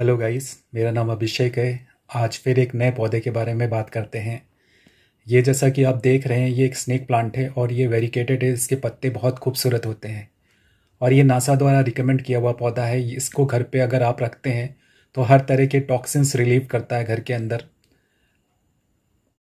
hello guys मेरा नाम अभिषेक है आज फिर एक नए पौधे के बारे में बात करते हैं ये जैसा कि आप देख रहे हैं ये एक स्नेक प्लांट है और ये वेरिकेटेड है इसके पत्ते बहुत खूबसूरत होते हैं और ये नासा द्वारा रिकमेंड किया हुआ पौधा है इसको घर पे अगर आप रखते हैं तो हर तरह के टॉक्सिन्स रिलीव करता है घर के अंदर